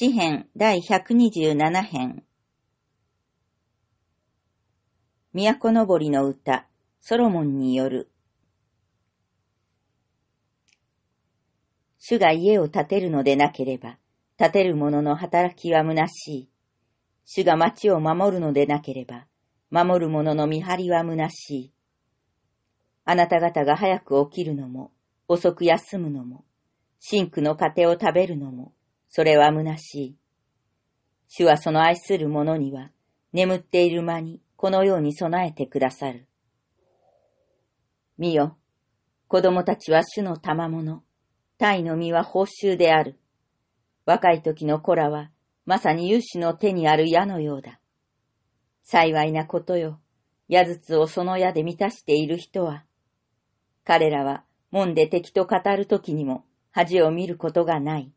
詩編第127編都のぼりの歌、ソロモンによる。主が家を建てるのでなければ、建てる者の働きは虚しい。主が町を守るのでなければ、守る者の見張りは虚しい。あなた方が早く起きるのも、遅く休むのも、深紅の糧を食べるのも、それは虚しい。主はその愛する者には、眠っている間にこのように備えてくださる。見よ、子供たちは主の賜物、鯛の実は報酬である。若い時の子らは、まさに勇士の手にある矢のようだ。幸いなことよ、矢筒をその矢で満たしている人は、彼らは門で敵と語る時にも恥を見ることがない。